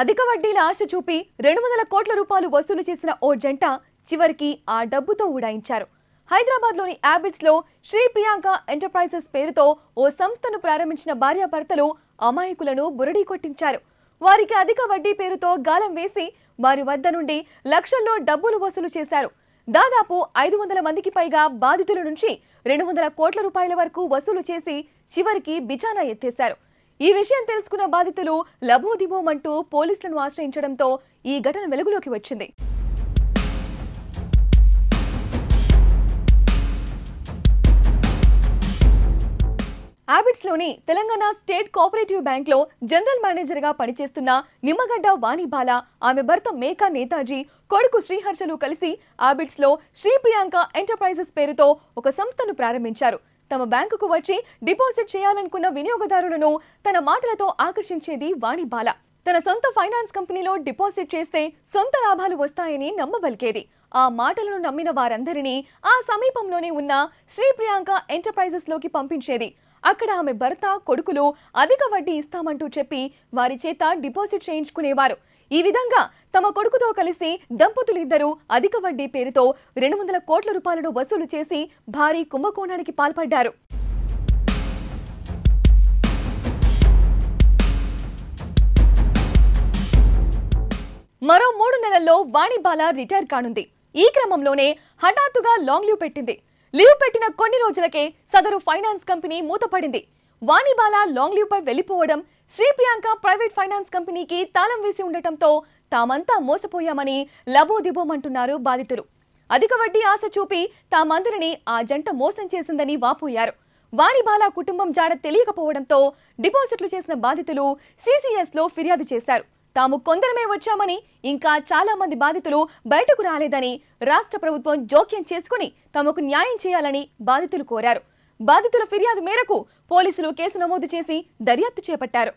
అధిక వడ్డీల ఆశ చూపి రెండు వందల కోట్ల రూపాయలు వసూలు చేసిన ఓ జంట చివరికి ఆ డబ్బుతో ఉడాయించారు హైదరాబాద్లోని యాబిట్స్లో శ్రీ ప్రియాంక ఎంటర్ప్రైజెస్ పేరుతో ఓ సంస్థను ప్రారంభించిన భార్యాభర్తలు అమాయకులను బురడీ కొట్టించారు వారికి అధిక వడ్డీ పేరుతో గాలం వేసి వారి వద్ద నుండి లక్షల్లో డబ్బులు వసూలు చేశారు దాదాపు ఐదు వందల మందికి పైగా బాధితుల నుంచి రెండు వందల కోట్ల రూపాయల వరకు వసూలు చేసి చివరికి బిచానా ఎత్తేశారు ఈ విషయం తెలుసుకున్న బాధితులు అంటూ పోలీసులను ఆశ్రయించడంతో ఈ ఘటన వెలుగులోకి వచ్చింది లోని తెలంగాణ స్టేట్ కోఆపరేటివ్ బ్యాంక్లో జనరల్ మేనేజర్గా పనిచేస్తున్న నిమ్మగడ్డ వాణిబాల ఆమె భర్త మేకా నేతాజీ కొడుకు శ్రీహర్షలు కలిసి లో శ్రీ ప్రియాంక ఎంటర్ప్రైజెస్ పేరుతో ఒక సంస్థను ప్రారంభించారు తమ బ్యాంకుకు వచ్చి డిపాజిట్ చేయాలనుకున్న వినియోగదారులను తన మాటలతో ఆకర్షించేది వాణిబాల తన సొంత ఫైనాన్స్ కంపెనీలో డిపాజిట్ చేస్తే సొంత లాభాలు వస్తాయని నమ్మబలికేది ఆ మాటలను నమ్మిన వారందరినీ ఆ సమీపంలోనే ఉన్న శ్రీ ప్రియాంక ఎంటర్ప్రైజెస్లోకి పంపించేది అక్కడ ఆమె భర్త కొడుకులు అధిక వడ్డీ ఇస్తామంటూ చెప్పి వారి చేత డిపాజిట్ చేయించుకునేవారు ఈ విధంగా తమ కొడుకుతో కలిసి దంపతులిద్దరూ అధిక వడ్డీ పేరుతో రెండు వందల కోట్ల రూపాయలను వసూలు చేసి భారీ కుంభకోణానికి పాల్పడ్డారు మరో మూడు నెలల్లో వాణిబాల రిటైర్ కానుంది ఈ క్రమంలోనే హఠాత్తుగా లాంగ్ లీవ్ పెట్టింది లీవ్ పెట్టిన కొన్ని రోజులకే సదరు ఫైనాన్స్ కంపెనీ మూతపడింది వాణిబాల లాంగ్ పై వెళ్లిపోవడం శ్రీ ప్రియాంక ప్రైవేట్ ఫైనాన్స్ కంపెనీకి తాళం వేసి ఉండటంతో తామంతా మోసపోయామని లబోదిబోమంటున్నారు బాధితులు అధిక వడ్డీ ఆశ చూపి తామందరిని ఆ జంట మోసం చేసిందని వాపోయారు వాణిబాల కుటుంబం జాడ తెలియకపోవడంతో డిపాజిట్లు చేసిన బాధితులు సీసీఎస్ లో ఫిర్యాదు చేశారు తాము కొందరమే వచ్చామని ఇంకా చాలా మంది బాధితులు బయటకు రాలేదని రాష్ట్ర ప్రభుత్వం జోక్యం చేసుకుని తమకు న్యాయం చేయాలని బాధితులు కోరారు బాధితుల ఫిర్యాదు మేరకు పోలీసులు కేసు నమోదు చేసి దర్యాప్తు చేపట్టారు